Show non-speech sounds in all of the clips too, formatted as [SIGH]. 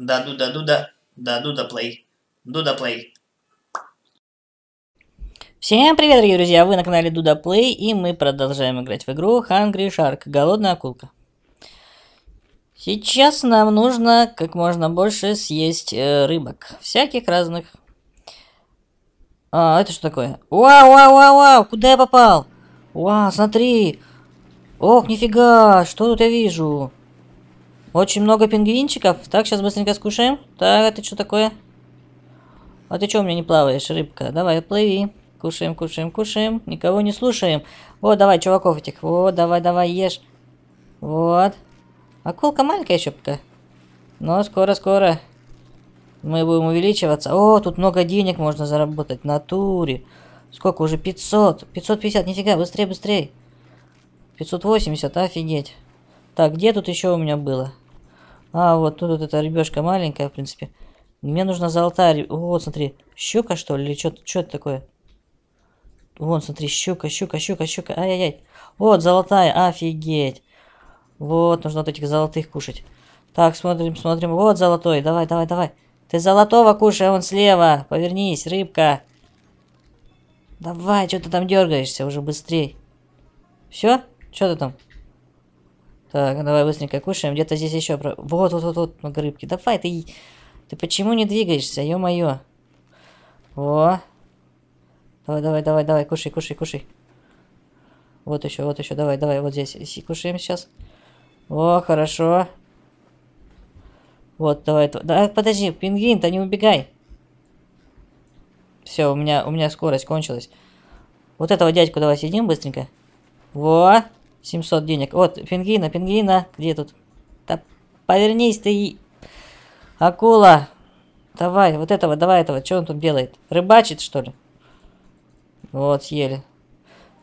Да, дуда, дуда, да, дуда плей. Дуда плей. Всем привет, дорогие друзья! Вы на канале Дуда Плей, и мы продолжаем играть в игру Hungry Shark. Голодная акулка. Сейчас нам нужно как можно больше съесть э, рыбок. Всяких разных. А, это что такое? Вау, вау, вау, вау! Куда я попал? Вау, смотри! Ох, нифига! Что тут я вижу? Очень много пингвинчиков. Так, сейчас быстренько скушаем. Так, это что такое? А ты что у меня не плаваешь, рыбка? Давай, плыви. Кушаем, кушаем, кушаем. Никого не слушаем. Вот, давай, чуваков этих. Вот, давай, давай, ешь. Вот. Акулка маленькая еще пока. Но скоро-скоро мы будем увеличиваться. О, тут много денег можно заработать. на туре. Сколько уже? 500. 550, нифига, быстрее, быстрее. 580, офигеть. Так, где тут еще у меня было? А, вот тут вот эта рыбешка маленькая, в принципе. Мне нужна золотая... Вот, смотри, щука, что ли? Или что это такое? Вон, смотри, щука, щука, щука, щука. Ай-яй-яй. Вот, золотая, офигеть. Вот, нужно вот этих золотых кушать. Так, смотрим, смотрим. Вот золотой, давай, давай, давай. Ты золотого кушай, а он слева. Повернись, рыбка. Давай, что ты там дергаешься уже быстрей. Все? Что ты там? Так, давай быстренько кушаем. Где-то здесь еще... Про... Вот, вот, вот, вот, много ну, рыбки. Давай, ты... Ты почему не двигаешься, ё-моё? Во. Давай, давай, давай, давай, кушай, кушай, кушай. Вот еще, вот еще, давай, давай, вот здесь. Кушаем сейчас. О, хорошо. Вот, давай, давай, подожди, пингвин, да не убегай. Все, у меня, у меня скорость кончилась. Вот этого дядьку давай съедим быстренько. Вот. 700 денег. Вот, пингвина, пингвина. Где тут? Да повернись ты, акула. Давай, вот этого, давай этого. Что он тут делает? Рыбачит, что ли? Вот, съели.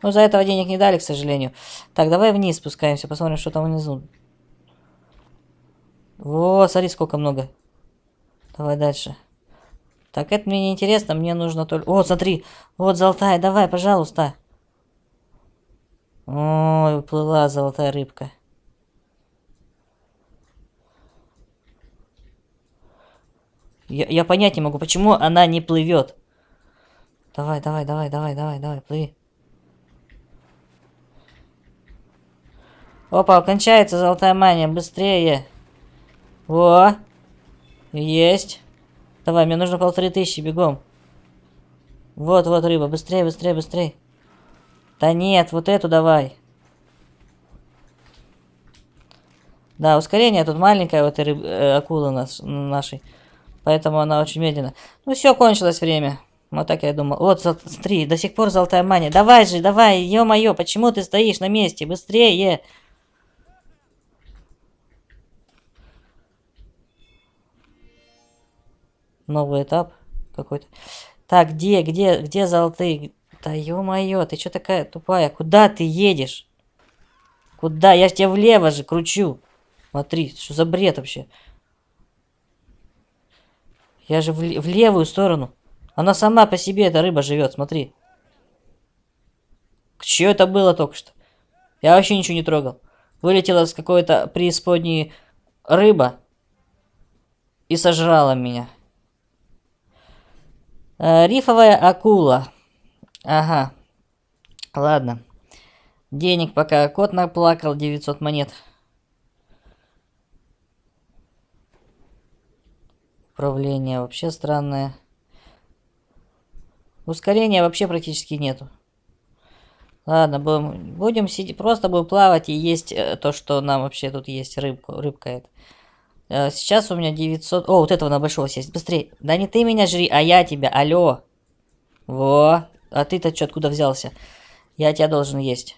Ну, за этого денег не дали, к сожалению. Так, давай вниз спускаемся, посмотрим, что там внизу. Вот, смотри, сколько много. Давай дальше. Так, это мне не интересно, мне нужно только... Вот, смотри, вот золотая, давай, пожалуйста. Ой, плыла золотая рыбка. Я, я понять не могу, почему она не плывет. Давай, давай, давай, давай, давай, давай, плыви. Опа, кончается золотая мания, быстрее. Во, есть. Давай, мне нужно полторы тысячи, бегом. Вот, вот рыба, быстрее, быстрее, быстрее. Да нет, вот эту давай. Да, ускорение тут маленькое вот этой рыб... э, акулы нас... нашей. Поэтому она очень медленно. Ну все, кончилось время. Вот так я думал. Вот, смотри, до сих пор золотая мания. Давай же, давай, ё-моё, почему ты стоишь на месте? Быстрее! Новый этап какой-то. Так, где, где, где золотые? Да ё-моё, ты чё такая тупая? Куда ты едешь? Куда? Я ж тебя влево же кручу. Смотри, что за бред вообще? Я же в, в левую сторону. Она сама по себе, эта рыба живет, смотри. Чё это было только что? Я вообще ничего не трогал. Вылетела с какой-то преисподней рыба и сожрала меня. Э, рифовая акула. Ага. Ладно. Денег пока кот наплакал, 900 монет. Управление вообще странное. Ускорения вообще практически нету. Ладно, будем, будем сидеть, просто будем плавать и есть э, то, что нам вообще тут есть, рыбку, рыбка это. Э, сейчас у меня 900... О, вот этого на большого сесть. Быстрее. Да не ты меня жри, а я тебя. Алло. Во. А ты-то что, откуда взялся? Я тебя должен есть.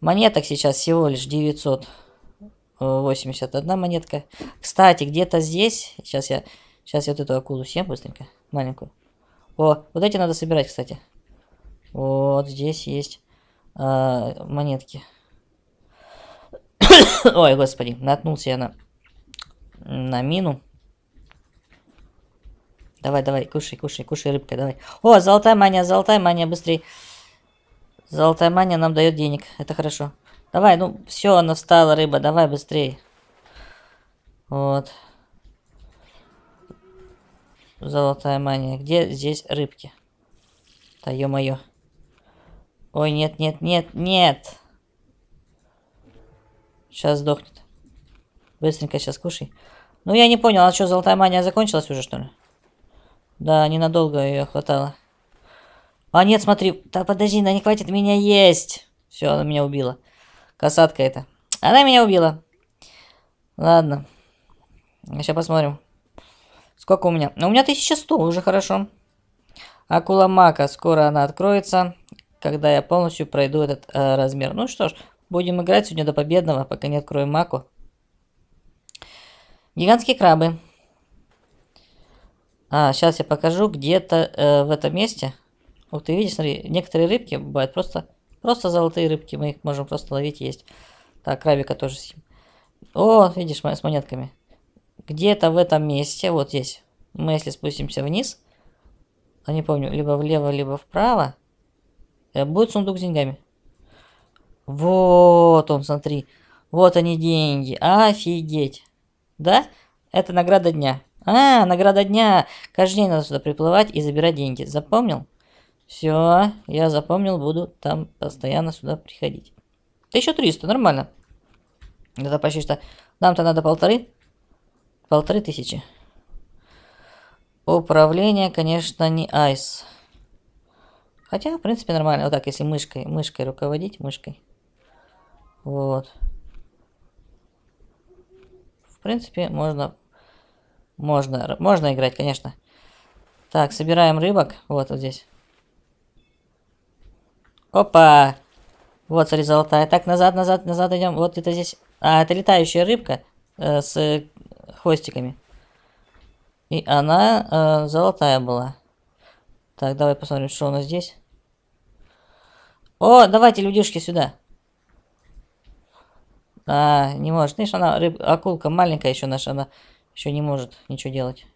Монеток сейчас всего лишь 981 монетка. Кстати, где-то здесь... Сейчас я... Сейчас я вот эту акулу съем быстренько. Маленькую. О, вот эти надо собирать, кстати. Вот здесь есть э, монетки. [COUGHS] Ой, господи, наткнулся я на, на мину. Давай, давай, кушай, кушай, кушай, рыбкой, давай. О, золотая мания, золотая мания, быстрей. Золотая мания нам дает денег, это хорошо. Давай, ну, все, она встала, рыба, давай быстрей. Вот. Золотая мания. Где здесь рыбки? Да ё-моё. Ой, нет, нет, нет, нет. Сейчас сдохнет. Быстренько сейчас кушай. Ну, я не понял, а что, золотая мания закончилась уже, что ли? Да, ненадолго ее хватало. А нет, смотри, да подожди, да не хватит меня есть. Все, она меня убила. Касатка эта. Она меня убила. Ладно. Сейчас посмотрим. Сколько у меня? Ну, у меня 1100, уже хорошо. Акула Мака, скоро она откроется, когда я полностью пройду этот э, размер. Ну что ж, будем играть сегодня до победного, пока не откроем Маку. Гигантские крабы. А, сейчас я покажу где-то э, в этом месте. Ух ты, видишь, смотри, некоторые рыбки бывают просто, просто золотые рыбки. Мы их можем просто ловить есть. Так, крабика тоже съем. О, видишь, с монетками. Где-то в этом месте, вот здесь. Мы если спустимся вниз, я а не помню, либо влево, либо вправо, э, будет сундук с деньгами. Вот он, смотри. Вот они деньги. Офигеть. Да? Это награда дня. А, награда дня. Каждый день надо сюда приплывать и забирать деньги. Запомнил? Все, я запомнил, буду там постоянно сюда приходить. Ты еще 1300, нормально. Это почти что... Нам-то надо полторы. Полторы тысячи. Управление, конечно, не айс. Хотя, в принципе, нормально. Вот так, если мышкой, мышкой руководить, мышкой. Вот. В принципе, можно можно, можно играть, конечно. Так, собираем рыбок. Вот, вот здесь. Опа! Вот, смотри, золотая. Так, назад, назад, назад идем. Вот это здесь... А, это летающая рыбка э, с э, хвостиками. И она э, золотая была. Так, давай посмотрим, что у нас здесь. О, давайте, людишки, сюда. А, не может. Видишь, она рыб... акулка маленькая еще наша. Она еще не может ничего делать.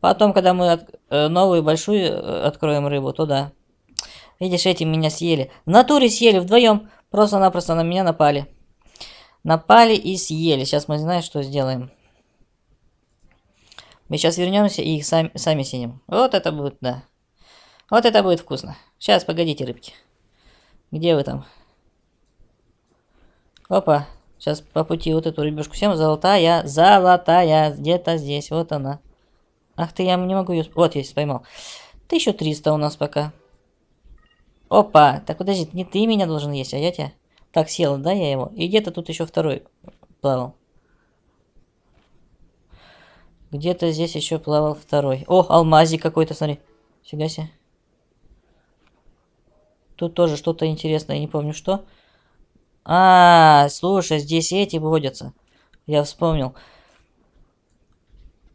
Потом, когда мы от, э, новую большую э, откроем рыбу, то да. Видишь, эти меня съели. В натуре съели вдвоем. Просто-напросто на меня напали. Напали и съели. Сейчас мы знаем, что сделаем. Мы сейчас вернемся и их сами, сами синим. Вот это будет, да. Вот это будет вкусно. Сейчас, погодите, рыбки. Где вы там? Опа. Сейчас по пути вот эту рыбешку всем. Золотая, золотая, где-то здесь, вот она. Ах ты, я не могу ее... Вот, я поймал. 1300 у нас пока. Опа, так подожди, не ты меня должен есть, а я тебя... Так, съел, да, я его? И где-то тут еще второй плавал. Где-то здесь еще плавал второй. О, алмазик какой-то, смотри. Фига себе. Тут тоже что-то интересное, я не помню что. А, -а, слушай, здесь эти водятся. Я вспомнил.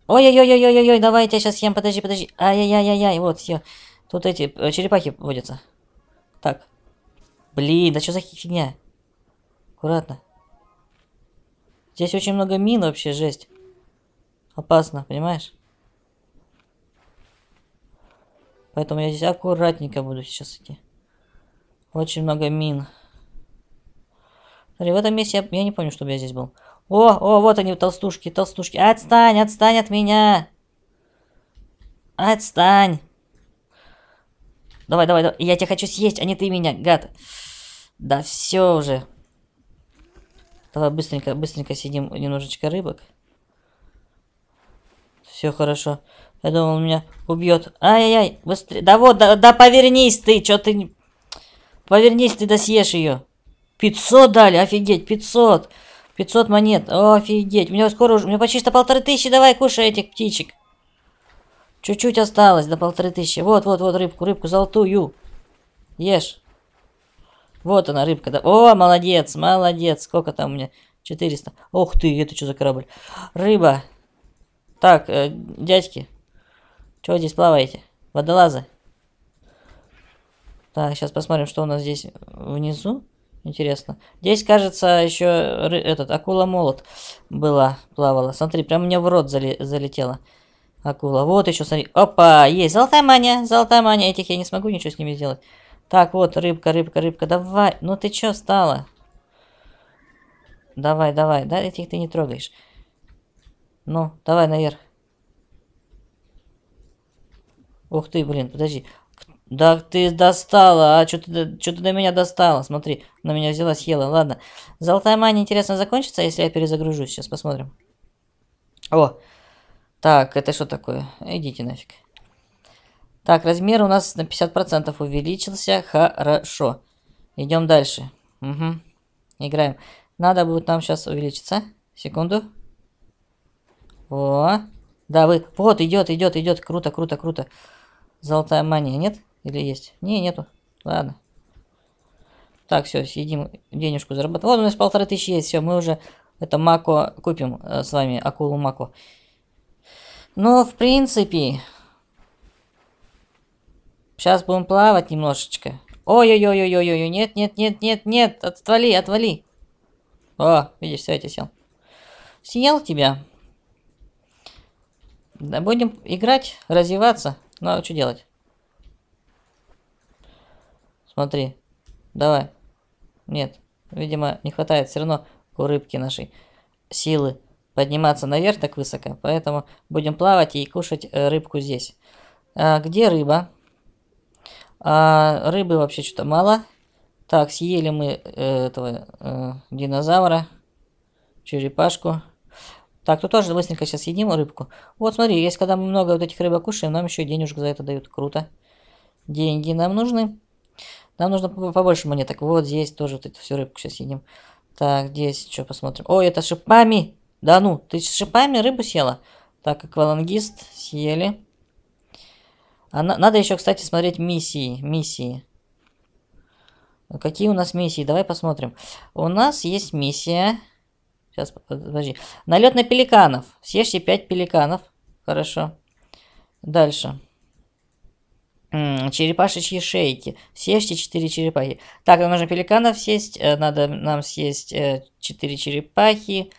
Ой-ой-ой-ой-ой-ой, давай я тебя сейчас съем, подожди, подожди. Ай-яй-яй-яй, вот, я. Тут эти э, черепахи водятся. Так. Блин, да что за фигня? Аккуратно. Здесь очень много мин вообще, жесть. Опасно, понимаешь? Поэтому я здесь аккуратненько буду сейчас идти. Очень много мин. Смотри, в этом месте я, я не помню, чтобы я здесь был. О, о, вот они, толстушки, толстушки. Отстань, отстань от меня. Отстань. Давай, давай, давай. Я тебя хочу съесть, а не ты меня, гад. Да все уже. Давай быстренько, быстренько сидим немножечко рыбок. Все хорошо. Я думал, он меня убьет. Ай-яй-яй, быстрее. Да вот, да, да повернись ты, что ты... Повернись, ты да съешь ее. 500 дали, офигеть, 500. 500 монет, офигеть. У меня скоро уже, у меня почти что полторы тысячи, давай, кушай этих птичек. Чуть-чуть осталось до полторы тысячи. Вот, вот, вот рыбку, рыбку золотую. Ешь. Вот она, рыбка. Да. О, молодец, молодец. Сколько там у меня? 400. Ох ты, это что за корабль? Рыба. Так, э, дядьки. Чего здесь плаваете? Водолазы. Так, сейчас посмотрим, что у нас здесь внизу. Интересно. Здесь, кажется, еще этот акула-молот была, плавала. Смотри, прям мне в рот зали залетела акула. Вот еще, смотри. Опа, есть золотая маня, золотая маня. Этих я не смогу ничего с ними сделать. Так, вот, рыбка, рыбка, рыбка, давай. Ну ты что стала? Давай, давай, да, этих ты не трогаешь. Ну, давай наверх. Ух ты, блин, подожди. Да ты достала, а что ты, что ты до меня достала? Смотри, на меня взяла, съела. Ладно. Золотая мания, интересно, закончится, если я перезагружусь? Сейчас посмотрим. О, так, это что такое? Идите нафиг. Так, размер у нас на 50% увеличился. Хорошо. Идем дальше. Угу. Играем. Надо будет нам сейчас увеличиться. Секунду. О, да, вы... Вот, идет, идет, идет. Круто, круто, круто. Золотая мания, нет? Или есть? Не, нету. Ладно. Так, все, съедим денежку зарабатываем. Вот у нас полторы тысячи есть, все, мы уже это Мако купим э, с вами, акулу Мако. Но, ну, в принципе, сейчас будем плавать немножечко. Ой-ой-ой-ой-ой, нет, нет, нет, нет, нет, отвали, отвали. О, видишь, все, я тебя сел. Съел тебя. Да будем играть, развиваться. Ну, а что делать? Смотри. Давай. Нет. Видимо, не хватает все равно у рыбки нашей силы подниматься наверх так высоко. Поэтому будем плавать и кушать э, рыбку здесь. А, где рыба? А, рыбы вообще что-то мало. Так, съели мы э, этого э, динозавра, черепашку. Так, тут тоже быстренько сейчас едим рыбку. Вот смотри, есть когда мы много вот этих рыбок кушаем, нам еще денежку за это дают. Круто. Деньги нам нужны. Нам нужно побольше монеток. Вот здесь тоже вот эту всю рыбку сейчас едим. Так, здесь что посмотрим. Ой, это шипами! Да ну, ты с шипами рыбу съела? Так, аквалангист съели. А на, надо еще, кстати, смотреть миссии. Миссии. А какие у нас миссии? Давай посмотрим. У нас есть миссия. Сейчас, подожди. Налет на пеликанов. Съешьте 5 пеликанов. Хорошо. Дальше черепашечьи шейки. Съешьте 4 черепахи. Так, нам нужно пеликанов съесть. Э, надо нам съесть 4 э, черепахи.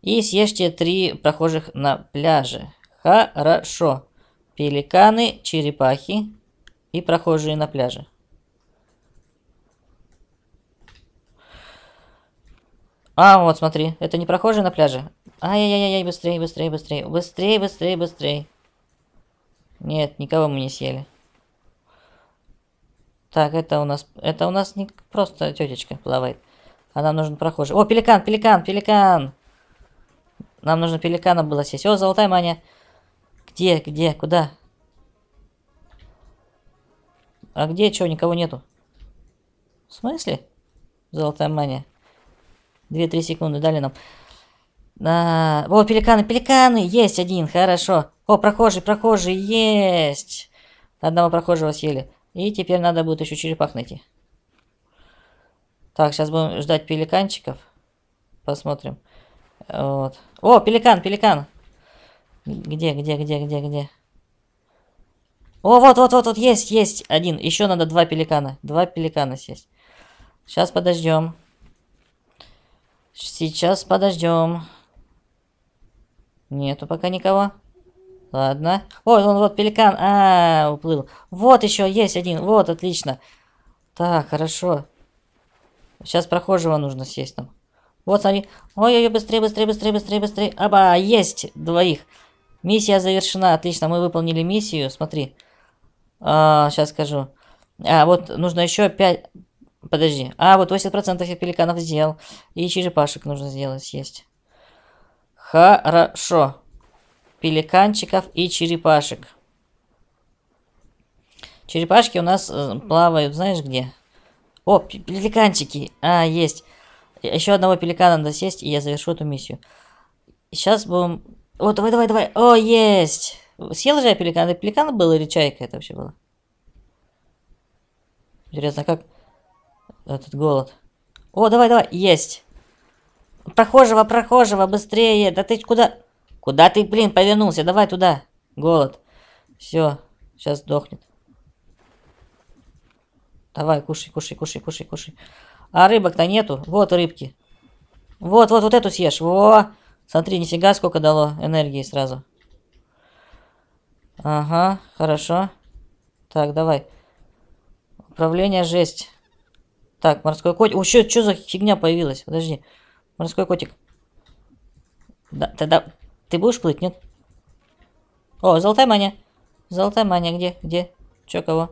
И съешьте 3 прохожих на пляже. Хорошо. Пеликаны, черепахи и прохожие на пляже. А, вот смотри, это не прохожие на пляже. Ай-яй-яй-яй, быстрее, быстрее, быстрее, быстрее, быстрее, быстрее. Нет, никого мы не съели. Так, это у нас... Это у нас не просто тетечка плавает. А нам нужен прохожий. О, пеликан, пеликан, пеликан! Нам нужно пеликана было сесть. О, золотая маня. Где, где, куда? А где, чего, никого нету? В смысле? Золотая мания. Две-три секунды дали нам. А, о, пеликаны, пеликаны! Есть один, хорошо. О, прохожий, прохожий, есть! Одного прохожего съели. И теперь надо будет еще черепах найти. Так, сейчас будем ждать пеликанчиков. Посмотрим. Вот. О, пеликан, пеликан. Где, где, где, где, где? О, вот, вот, вот, вот, есть, есть. Один. Еще надо два пеликана. Два пеликана съесть. Сейчас подождем. Сейчас подождем. Нету пока никого. Ладно. Ой, он вот пеликан. А, -а, а, уплыл. Вот еще есть один. Вот, отлично. Так, хорошо. Сейчас прохожего нужно съесть там. Вот, смотри. Ой-ой-ой, быстрее, быстрее, быстрее, быстрее, быстрее. Аба, есть двоих. Миссия завершена. Отлично, мы выполнили миссию. Смотри. А, сейчас скажу. А, вот нужно еще 5... Подожди. А, вот 80% я пеликанов сделал. И черепашек нужно сделать, съесть. Хорошо пеликанчиков и черепашек. Черепашки у нас э, плавают, знаешь где? О, пеликанчики! А, есть. Еще одного пеликана надо сесть, и я завершу эту миссию. Сейчас будем... О, давай, давай, давай. О, есть! Съел же я пеликан. Это пеликан был или чайка это вообще было? Интересно, как этот голод? О, давай, давай, есть! Прохожего, прохожего, быстрее! Да ты куда... Куда ты, блин, повернулся? Давай туда. Голод. Все, сейчас сдохнет. Давай, кушай, кушай, кушай, кушай, кушай. А рыбок-то нету. Вот рыбки. Вот, вот, вот эту съешь. Во! Смотри, нифига сколько дало энергии сразу. Ага, хорошо. Так, давай. Управление жесть. Так, морской котик. О, что за фигня появилась? Подожди. Морской котик. Да, тогда... Ты будешь плыть, нет? О, золотая мания. Золотая мания, где? Где? Чё, кого?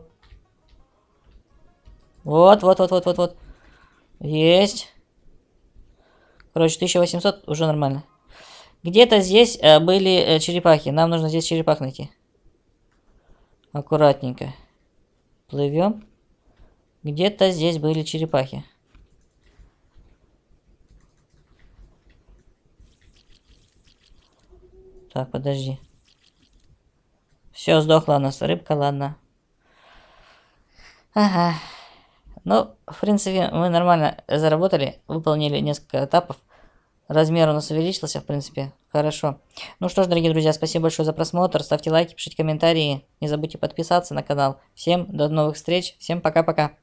Вот, вот, вот, вот, вот, вот. Есть. Короче, 1800 уже нормально. Где-то здесь э, были э, черепахи. Нам нужно здесь черепах найти. Аккуратненько. Плывем. Где-то здесь были черепахи. Так, подожди. Все, сдохла у нас рыбка, ладно. Ага. Ну, в принципе, мы нормально заработали, выполнили несколько этапов. Размер у нас увеличился, в принципе. Хорошо. Ну что ж, дорогие друзья, спасибо большое за просмотр. Ставьте лайки, пишите комментарии. Не забудьте подписаться на канал. Всем до новых встреч. Всем пока-пока.